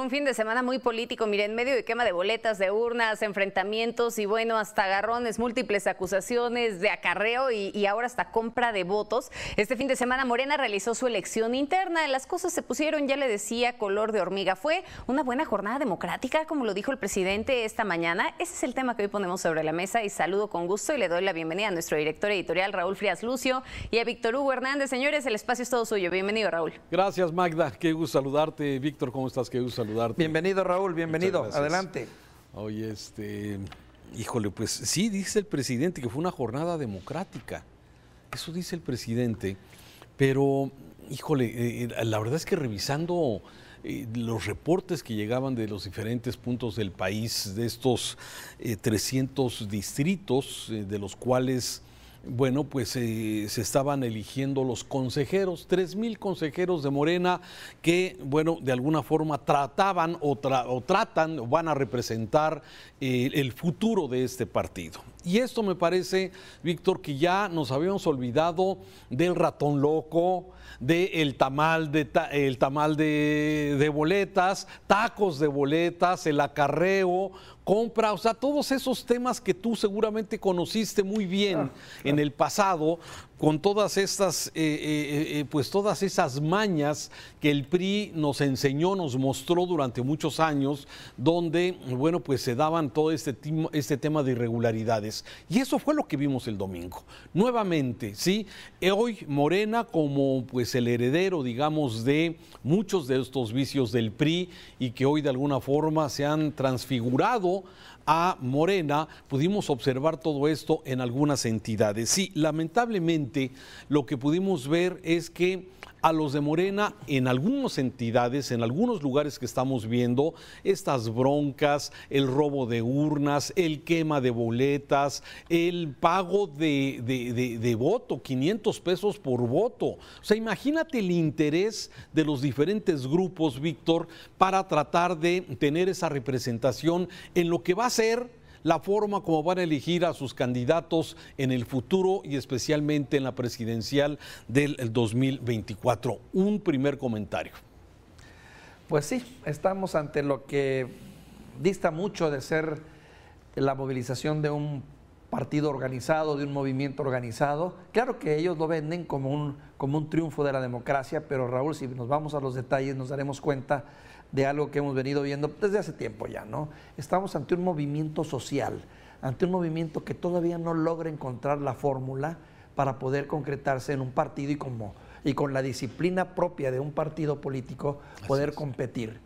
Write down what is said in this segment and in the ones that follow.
un fin de semana muy político, mire, en medio de quema de boletas, de urnas, enfrentamientos y bueno, hasta agarrones, múltiples acusaciones de acarreo y, y ahora hasta compra de votos. Este fin de semana Morena realizó su elección interna, las cosas se pusieron, ya le decía, color de hormiga. Fue una buena jornada democrática, como lo dijo el presidente esta mañana. Ese es el tema que hoy ponemos sobre la mesa y saludo con gusto y le doy la bienvenida a nuestro director editorial Raúl Frías Lucio y a Víctor Hugo Hernández. Señores, el espacio es todo suyo. Bienvenido, Raúl. Gracias, Magda. Qué gusto saludarte. Víctor, ¿cómo estás? Qué gusto saludarte. Bienvenido, Raúl, bienvenido. Adelante. Oye, este, híjole, pues sí, dice el presidente que fue una jornada democrática. Eso dice el presidente. Pero, híjole, eh, eh, la verdad es que revisando eh, los reportes que llegaban de los diferentes puntos del país, de estos 300 distritos, de los cuales bueno, pues eh, se estaban eligiendo los consejeros, tres mil consejeros de Morena que, bueno, de alguna forma trataban o, tratan o van a representar eh, el futuro de este partido. Y esto me parece, Víctor, que ya nos habíamos olvidado del ratón loco, del de tamal, de, el tamal de boletas, tacos de boletas, el acarreo, compra, o sea, todos esos temas que tú seguramente conociste muy bien ah. en el pasado, con todas estas, eh, eh, eh, pues todas esas mañas que el PRI nos enseñó, nos mostró durante muchos años, donde, bueno, pues se daban todo este, este tema de irregularidades. Y eso fue lo que vimos el domingo. Nuevamente, ¿sí? Hoy Morena como pues el heredero, digamos, de muchos de estos vicios del PRI y que hoy de alguna forma se han transfigurado a Morena, pudimos observar todo esto en algunas entidades. Sí, lamentablemente lo que pudimos ver es que a los de Morena en algunas entidades, en algunos lugares que estamos viendo, estas broncas, el robo de urnas, el quema de boletas, el pago de, voto, 500 pesos por voto. O sea, imagínate el interés de los diferentes grupos, Víctor, para tratar de tener esa representación en lo que va a ser la forma como van a elegir a sus candidatos en el futuro y especialmente en la presidencial del 2024. Un primer comentario. Pues sí, estamos ante lo que dista mucho de ser la movilización de un partido organizado, de un movimiento organizado. Claro que ellos lo venden como un, como un triunfo de la democracia, pero Raúl, si nos vamos a los detalles, nos daremos cuenta de algo que hemos venido viendo desde hace tiempo ya, ¿no? Estamos ante un movimiento social, ante un movimiento que todavía no logra encontrar la fórmula para poder concretarse en un partido y como y con la disciplina propia de un partido político poder competir.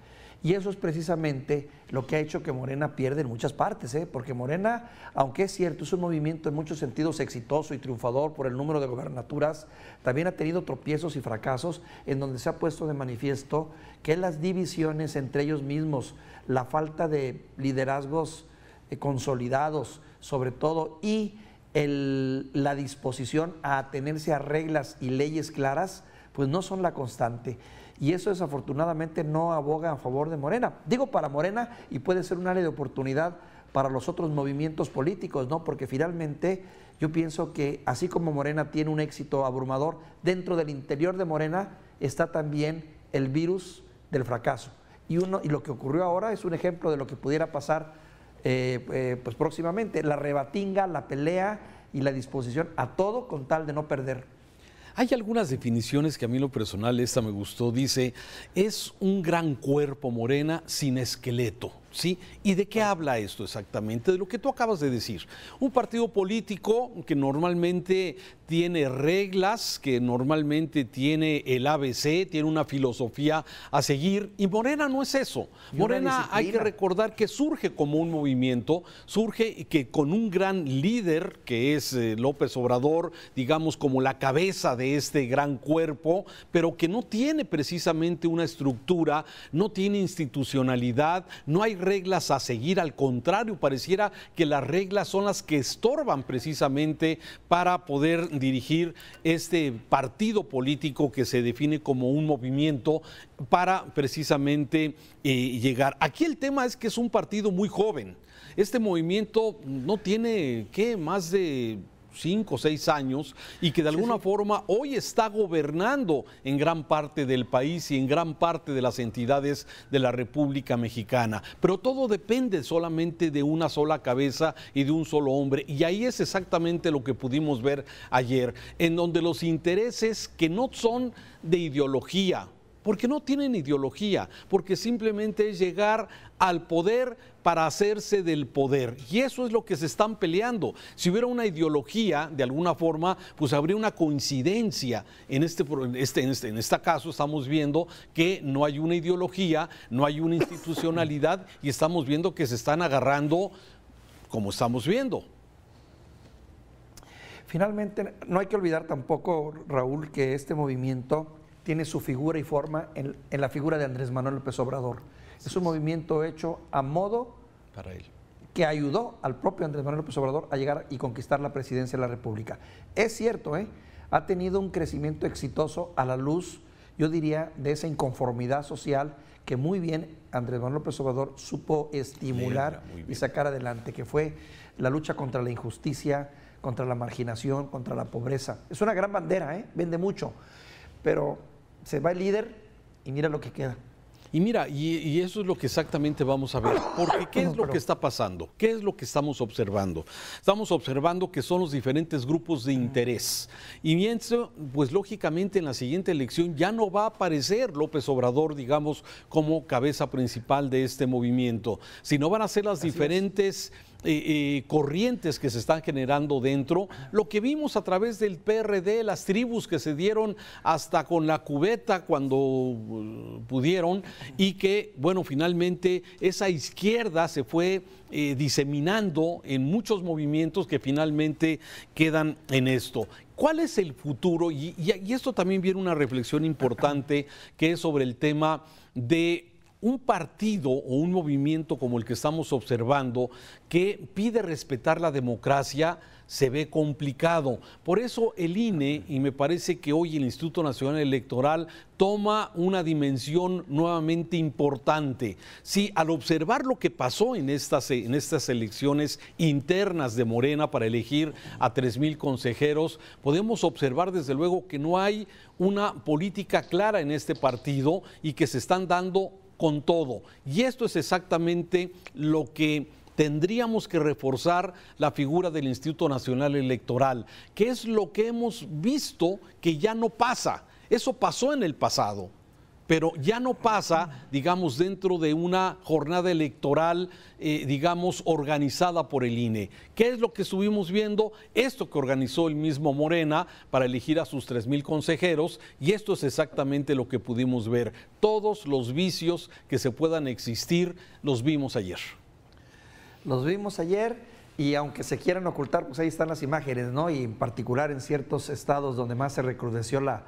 Y eso es precisamente lo que ha hecho que Morena pierde en muchas partes, ¿eh? porque Morena, aunque es cierto, es un movimiento en muchos sentidos exitoso y triunfador por el número de gobernaturas, también ha tenido tropiezos y fracasos en donde se ha puesto de manifiesto que las divisiones entre ellos mismos, la falta de liderazgos eh, consolidados sobre todo y el, la disposición a atenerse a reglas y leyes claras, pues no son la constante y eso desafortunadamente no aboga a favor de Morena. Digo para Morena y puede ser un área de oportunidad para los otros movimientos políticos, ¿no? Porque finalmente yo pienso que así como Morena tiene un éxito abrumador, dentro del interior de Morena está también el virus del fracaso. Y, uno, y lo que ocurrió ahora es un ejemplo de lo que pudiera pasar eh, eh, pues próximamente, la rebatinga, la pelea y la disposición a todo con tal de no perder. Hay algunas definiciones que a mí lo personal esta me gustó. Dice, es un gran cuerpo morena sin esqueleto. ¿Sí? ¿Y de qué habla esto exactamente? De lo que tú acabas de decir. Un partido político que normalmente tiene reglas, que normalmente tiene el ABC, tiene una filosofía a seguir, y Morena no es eso. Morena hay que recordar que surge como un movimiento, surge que con un gran líder, que es eh, López Obrador, digamos como la cabeza de este gran cuerpo, pero que no tiene precisamente una estructura, no tiene institucionalidad, no hay reglas a seguir, al contrario, pareciera que las reglas son las que estorban precisamente para poder dirigir este partido político que se define como un movimiento para precisamente eh, llegar. Aquí el tema es que es un partido muy joven. Este movimiento no tiene, ¿qué? Más de cinco o seis años y que de alguna forma hoy está gobernando en gran parte del país y en gran parte de las entidades de la República Mexicana. Pero todo depende solamente de una sola cabeza y de un solo hombre. Y ahí es exactamente lo que pudimos ver ayer, en donde los intereses que no son de ideología, porque no tienen ideología, porque simplemente es llegar al poder para hacerse del poder. Y eso es lo que se están peleando. Si hubiera una ideología, de alguna forma, pues habría una coincidencia. En este, en este, este caso estamos viendo que no hay una ideología, no hay una institucionalidad y estamos viendo que se están agarrando como estamos viendo. Finalmente, no hay que olvidar tampoco, Raúl, que este movimiento tiene su figura y forma en, la figura de Andrés Manuel López Obrador. es un movimiento hecho a modo para él que ayudó al propio Andrés Manuel López Obrador a llegar y conquistar la presidencia de la República. Es cierto, ¿eh? ha tenido un crecimiento exitoso a la luz, yo diría, de esa inconformidad social que muy bien Andrés Manuel López Obrador supo estimular y sacar adelante, que fue la lucha contra la injusticia, contra la marginación, contra la pobreza. Es una gran bandera, ¿eh? vende mucho, pero se va el líder y mira lo que queda. Y mira, y, eso es lo que exactamente vamos a ver, porque ¿qué es lo que está pasando? ¿Qué es lo que estamos observando? Estamos observando que son los diferentes grupos de interés. Y bien, pues lógicamente en la siguiente elección ya no va a aparecer López Obrador, digamos, como cabeza principal de este movimiento, sino van a ser las diferentes corrientes que se están generando dentro, lo que vimos a través del PRD, las tribus que se dieron hasta con la cubeta cuando uh, pudieron y que, bueno, finalmente esa izquierda se fue eh, diseminando en muchos movimientos que finalmente quedan en esto. ¿Cuál es el futuro? y esto también viene una reflexión importante que es sobre el tema de un partido o un movimiento como el que estamos observando que pide respetar la democracia se ve complicado. Por eso el INE, y me parece que hoy el Instituto Nacional Electoral toma una dimensión nuevamente importante. Si al observar lo que pasó en estas, en estas elecciones internas de Morena para elegir a mil consejeros, podemos observar desde luego que no hay una política clara en este partido y que se están dando con todo. Y esto es exactamente lo que tendríamos que reforzar la figura del Instituto Nacional Electoral, que es lo que hemos visto que ya no pasa. Eso pasó en el pasado pero ya no pasa, digamos, dentro de una jornada electoral, eh, digamos, organizada por el INE. ¿Qué es lo que estuvimos viendo? Esto que organizó el mismo Morena para elegir a sus 3.000 consejeros, y esto es exactamente lo que pudimos ver. Todos los vicios que se puedan existir los vimos ayer. Los vimos ayer. Y aunque se quieran ocultar, pues ahí están las imágenes, ¿no? Y en particular en ciertos estados donde más se recrudeció la,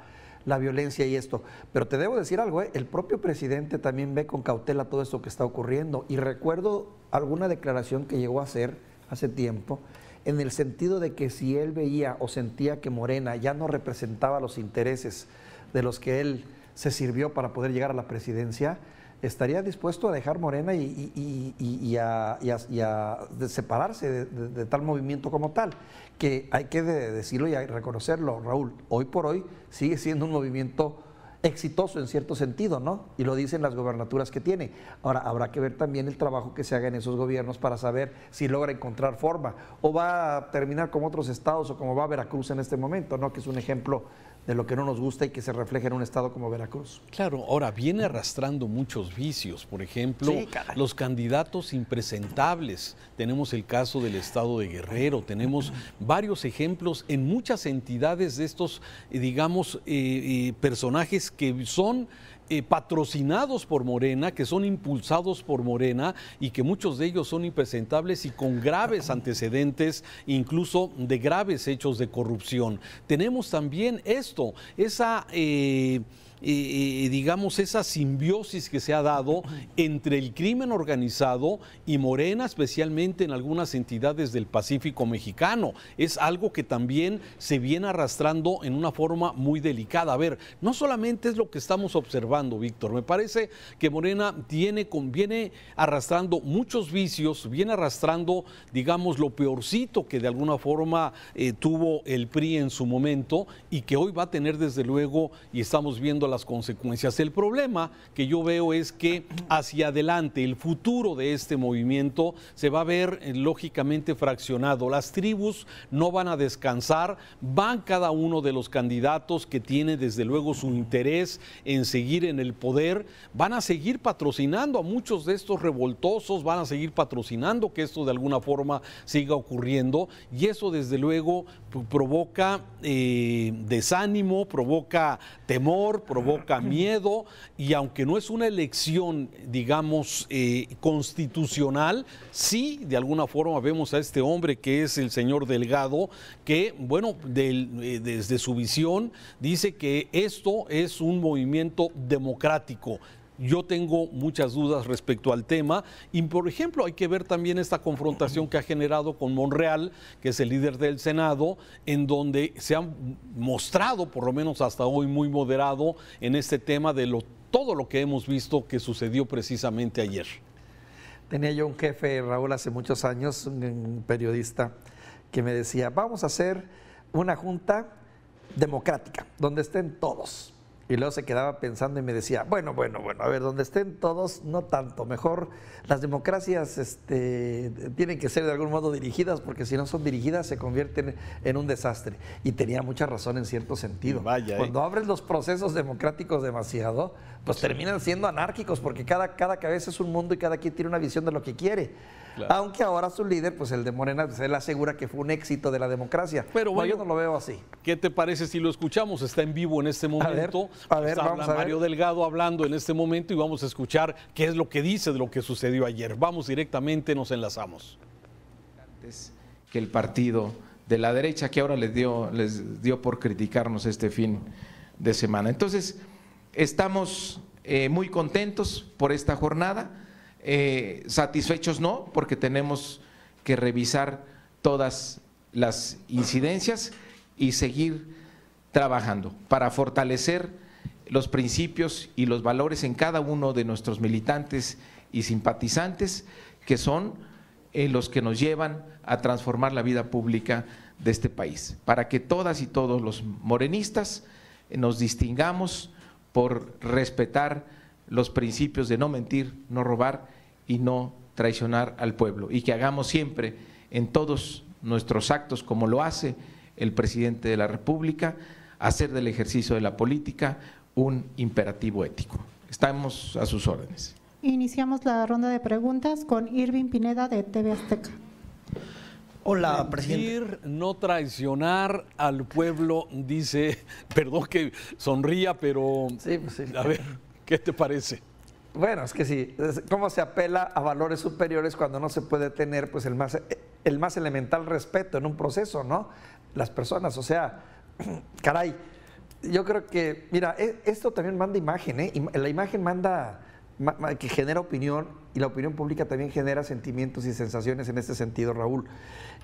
la violencia y esto. Pero te debo decir algo, ¿eh? el propio presidente también ve con cautela todo esto que está ocurriendo. Y recuerdo alguna declaración que llegó a hacer hace tiempo, en el sentido de que si él veía o sentía que Morena ya no representaba los intereses de los que él se sirvió para poder llegar a la presidencia, estaría dispuesto a dejar Morena y, y, a, separarse de, tal movimiento como tal, que hay que decirlo y reconocerlo, Raúl, hoy por hoy sigue siendo un movimiento exitoso en cierto sentido, ¿no? Y lo dicen las gobernaturas que tiene. Ahora, habrá que ver también el trabajo que se haga en esos gobiernos para saber si logra encontrar forma o va a terminar como otros estados o como va a Veracruz en este momento, ¿no? Que es un ejemplo de lo que no nos gusta y que se refleje en un estado como Veracruz. Claro, ahora viene arrastrando muchos vicios, por ejemplo, los candidatos impresentables. Tenemos el caso del estado de Guerrero, tenemos varios ejemplos en muchas entidades de estos, eh, digamos, eh, eh, personajes que son eh, patrocinados por Morena, que son impulsados por Morena y que muchos de ellos son impresentables y con graves antecedentes, incluso de graves hechos de corrupción. Tenemos también esto, esa... Eh, digamos, esa simbiosis que se ha dado entre el crimen organizado y Morena, especialmente en algunas entidades del Pacífico mexicano. Es algo que también se viene arrastrando en una forma muy delicada. A ver, no solamente es lo que estamos observando, Víctor, me parece que Morena tiene, viene arrastrando muchos vicios, viene arrastrando, digamos, lo peorcito que de alguna forma eh, tuvo el PRI en su momento y que hoy va a tener desde luego, y estamos viendo las consecuencias. El problema que yo veo es que hacia adelante el futuro de este movimiento se va a ver eh, lógicamente fraccionado. Las tribus no van a descansar, van cada uno de los candidatos que tiene desde luego su interés en seguir en el poder, van a seguir patrocinando a muchos de estos revoltosos, van a seguir patrocinando que esto de alguna forma siga ocurriendo y eso desde luego provoca eh, desánimo, provoca temor, provoca provoca miedo y aunque no es una elección, digamos, eh, constitucional, sí, de alguna forma vemos a este hombre que es el señor Delgado, que, bueno, eh, desde su visión dice que esto es un movimiento democrático. Yo tengo muchas dudas respecto al tema y, por ejemplo, hay que ver también esta confrontación que ha generado con Monreal, que es el líder del Senado, en donde se han mostrado, por lo menos hasta hoy, muy moderado en este tema de todo lo que hemos visto que sucedió precisamente ayer. Tenía yo un jefe, Raúl, hace muchos años, un periodista, que me decía, vamos a hacer una junta democrática, donde estén todos y luego se quedaba pensando y me decía, bueno, bueno, bueno, a ver, donde estén todos, no tanto. Mejor las democracias este, tienen que ser de algún modo dirigidas, porque si no son dirigidas se convierten en un desastre. Y tenía mucha razón en cierto sentido. Vaya, eh. Cuando abres los procesos democráticos demasiado, pues terminan siendo anárquicos, porque cada, cada cabeza es un mundo y cada quien tiene una visión de lo que quiere. Aunque ahora su líder, pues el de Morena, se pues, le asegura que fue un éxito de la democracia. Pero bueno, yo no lo veo así. ¿Qué te parece si lo escuchamos? Está en vivo en este momento. A ver, Mario Delgado hablando en este momento y vamos a escuchar qué es lo que dice de lo que sucedió ayer. Vamos directamente, nos enlazamos. que el partido de la derecha que ahora les dio, les dio por criticarnos este fin de semana. Entonces, estamos eh, muy contentos por esta jornada eh, satisfechos no, porque tenemos que revisar todas las incidencias y seguir trabajando para fortalecer los principios y los valores en cada uno de nuestros militantes y simpatizantes, que son eh, los que nos llevan a transformar la vida pública de este país, para que todas y todos los morenistas eh, nos distingamos por respetar los principios de no mentir, no robar y no traicionar al pueblo y que hagamos siempre en todos nuestros actos, como lo hace el presidente de la República, hacer del ejercicio de la política un imperativo ético. Estamos a sus órdenes. Iniciamos la ronda de preguntas con Irving Pineda de TV Azteca. Hola, presidente. no traicionar al pueblo, dice, perdón que sonría, pero pues sí, a ver, ¿qué te parece? Bueno, es que sí, cómo se apela a valores superiores cuando no se puede tener pues el más, el más elemental respeto en un proceso, ¿no? Las personas, o sea, caray, yo creo que, mira, e, esto también manda imagen, ¿eh? La imagen manda, que genera opinión y la opinión pública también genera sentimientos y sensaciones en este sentido, Raúl.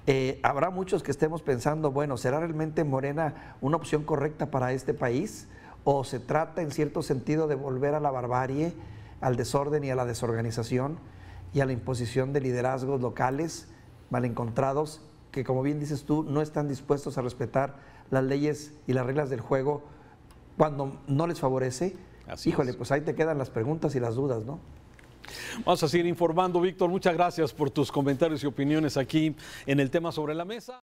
Eh, habrá muchos que estemos pensando, bueno, ¿será realmente Morena una opción correcta para este país? ¿O se trata en cierto sentido de volver a la barbarie? al desorden y a la desorganización y a la imposición de liderazgos locales malencontrados que, como bien dices tú, no están dispuestos a respetar las leyes y las reglas del juego cuando no les favorece. Así Híjole, pues ahí te quedan las preguntas y las dudas, ¿no? Vamos a seguir informando, Víctor. Muchas gracias por tus comentarios y opiniones aquí en el tema sobre la mesa.